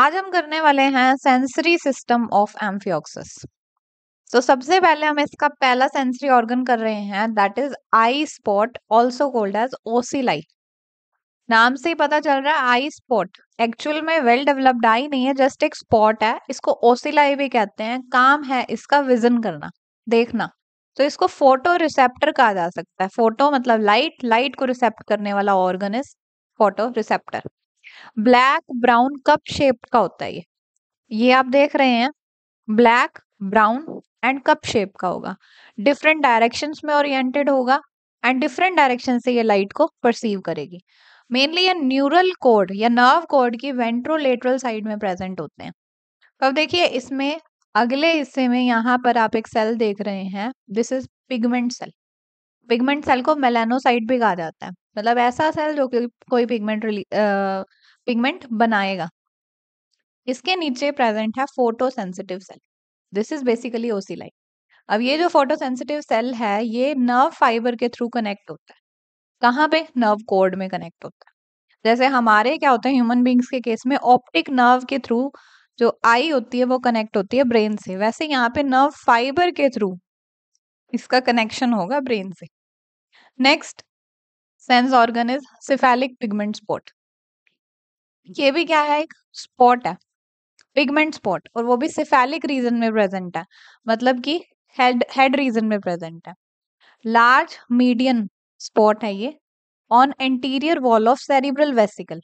आज हम करने वाले हैं सेंसरी सिस्टम ऑफ एम्फियोक्सिस तो सबसे पहले हम इसका पहला सेंसरी ऑर्गन कर रहे हैं that is eye spot also called as ocelli नाम से ही पता चल रहा है आई स्पॉट एक्चुअल में वेल डेवलप्ड आई नहीं है जस्ट एक स्पॉट है इसको ओसिलाई भी कहते हैं काम है इसका विजन करना देखना तो इसको फोटो रिसेप्टर कहा जा सकता है फोटो मतलब लाइट लाइट को रिसेप्ट करने वाला organ is photo receptor black brown cup shape का होता है ये ये आप देख रहे हैं black brown and cup shape का होगा डिफरेंट डायरेक्शंस में ओरिएंटेड होगा एंड डिफरेंट डायरेक्शन से ये लाइट को परसीव करेगी मेनली ये न्यूरल कोड या नर्व कोड की वेंट्रोलेटरल साइड में प्रेजेंट होते हैं अब देखिए इसमें अगले हिस्से में यहाँ पर आप एक सेल देख रहे हैं this is pigment cell pigment cell को मेलानोसाइट भी कहा जाता है मतलब ऐसा सेल जो कि कोई पिगमेंट रिली पिगमेंट बनाएगा इसके नीचे प्रेजेंट है photo sensitive cell this is basically ocelli अब ये जो फोटो सेंसिटिव सेल है ये नर्व फाइबर के थ्रू कनेक्ट होता है कहाँ पे नर्व कोड में कनेक्ट होता है जैसे हमारे क्या होते हैं ह्यूमन बींग्स के केस में ऑप्टिक नर्व के थ्रू जो आई होती है वो कनेक्ट होती है ब्रेन से वैसे यहाँ पे नर्व फाइबर के थ्रू इसका कनेक्शन होगा ब्रेन से next sense organ is cephalic pigment spot ये भी क्या है एक स्पॉट है पिगमेंट स्पॉट और वो भी सिफेलिक रीजन में प्रेजेंट है मतलब कि हेड हेड रीजन में प्रेजेंट है लार्ज मीडियन स्पॉट है ये on anterior wall of cerebral vesicle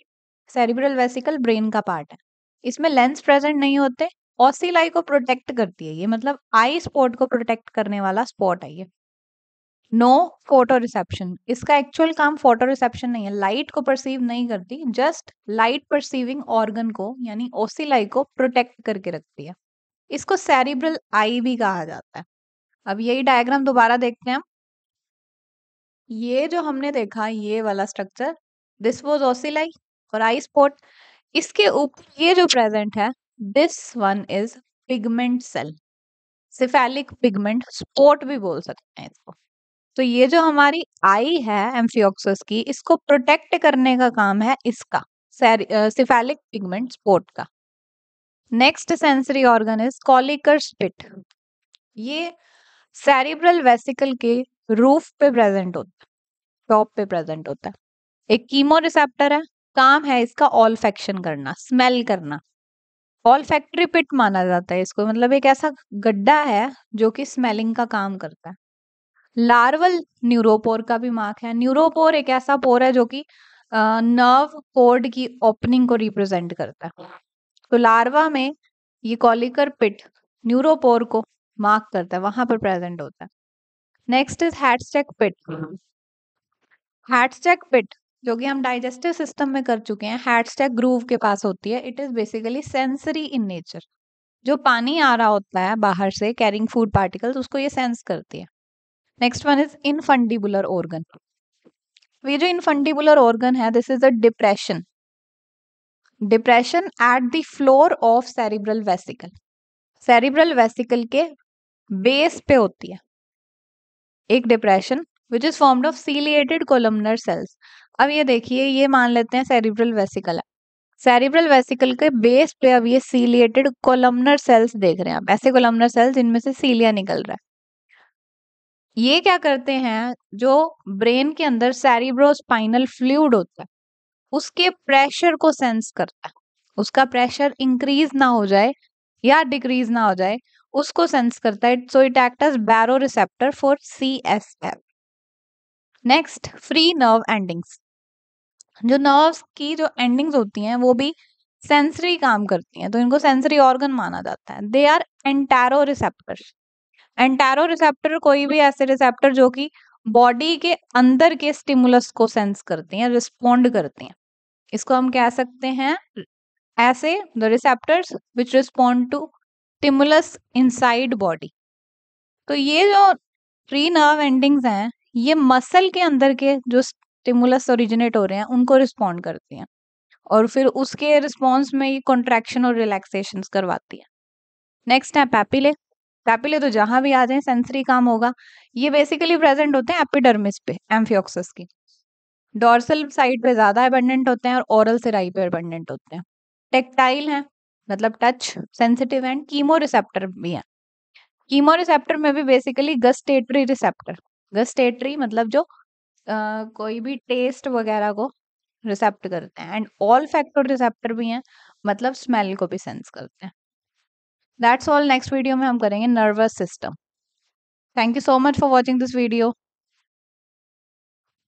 cerebral vesicle brain का पार्ट है इसमें लेंस प्रेजेंट नहीं होते ऑसिलाई को प्रोटेक्ट करती है ये मतलब आई स्पॉट को प्रोटेक्ट करने वाला स्पॉट है ये नो फोटो रिसेप्शन इसका एक्चुअल काम फोटो रिसेप्शन नहीं है लाइट को परसीव नहीं करती जस्ट लाइट परसीविंग ऑर्गन को यानी ओसिलाई को प्रोटेक्ट करके रखती है इसको सेरिब्रल आई भी कहा जाता है अब यही डायग्राम दोबारा देखते हैं हम ये जो हमने देखा ये वाला स्ट्रक्चर दिस वॉज ओसिलाई और आई स्पोर्ट इसके ऊपर ये जो प्रेजेंट है this one is pigment cell cephalic pigment spot भी बोल सकते हैं इसको तो ये जो हमारी आई है एम्फियोक्सस की इसको प्रोटेक्ट करने का काम है इसका सिफेलिक पिगमेंट स्पोर्ट का next sensory organ is Kolliker's pit ये सेरिब्रल वेसिकल के रूफ पे प्रेजेंट होता है टॉप पे प्रेजेंट होता है एक कीमो रिसेप्टर है काम है इसका ऑल फैक्शन करना स्मेल करना ऑल फैक्ट्री पिट माना जाता है इसको मतलब एक ऐसा गड्ढा है जो कि स्मेलिंग का काम करता है लार्वल न्यूरोपोर का भी मार्क है न्यूरोपोर एक ऐसा पोर है जो कि नर्व कोड की ओपनिंग को रिप्रेजेंट करता है तो लार्वा में ये कॉलिकर पिट न्यूरोपोर को मार्क करता है वहां पर प्रेजेंट होता है नेक्स्ट इज हैटस्टेक पिट हैटस्टेक पिट जो कि हम डाइजेस्टिव सिस्टम में कर चुके हैं हैटस्टेक ग्रूव के पास होती है it is basically sensory in nature जो पानी आ रहा होता है बाहर से कैरिंग फूड पार्टिकल्स उसको ये सेंस करती है next one is infundibular organ ये जो इनफंडिबुलर ऑर्गन है this is a depression depression at the floor of cerebral vesicle cerebral vesicle के बेस पे होती है एक depression which is formed of ciliated columnar cells अब ये देखिए ये मान लेते हैं सेरिब्रल वेसिकल है सेरिब्रल वेसिकल के बेस पे अब ये सीलिएटेड कोलमनर सेल्स देख रहे हैं आप ऐसे कोलमनर सेल्स जिनमें से सीलिया निकल रहा है ये क्या करते हैं जो ब्रेन के अंदर सैरिब्रोस्पाइनल फ्लूड होता है उसके प्रेशर को सेंस करता है उसका प्रेशर इंक्रीज ना हो जाए या डिक्रीज ना हो जाए उसको सेंस करता है so it act as baro receptor for C S L next free nerve endings जो नर्व्स की जो एंडिंग्स होती हैं वो भी सेंसरी काम करती हैं तो इनको सेंसरी ऑर्गन माना जाता है they are entero receptors entero receptor कोई भी ऐसे रिसेप्टर जो कि बॉडी के अंदर के स्टिमुलस को सेंस करते हैं रिस्पोंड करते हैं इसको हम कह सकते हैं ऐसे the receptors which respond to stimulus inside body तो ये जो प्री नर्व एंडिंग्स हैं ये मसल के अंदर के जो स्टिमुलस ओरिजिनेट हो रहे हैं उनको रिस्पोंड करती हैं और फिर उसके रिस्पॉन्स में ये कॉन्ट्रैक्शन और रिलैक्सेशन करवाती है नेक्स्ट है पैपिले पैपिले तो जहां भी आ जाए सेंसरी काम होगा ये बेसिकली प्रेजेंट होते हैं एपिडर्मिस पे एम्फियोक्सस की डॉर्सल साइड पे ज्यादा एबंडेंट होते हैं और ओरल सिराई पे एबंडेंट होते हैं टेक्टाइल है मतलब touch sensitive and chemo receptor भी हैं कीमो रिसेप्टर में भी बेसिकली गस्टेटरी रिसेप्टर गस्टेटरी मतलब जो आ, कोई भी टेस्ट वगैरह को रिसेप्ट करते हैं एंड ऑल फैक्टर रिसेप्टर भी हैं मतलब स्मेल को भी सेंस करते हैं दैट्स ऑल नेक्स्ट वीडियो में हम करेंगे nervous system thank you so much for watching this video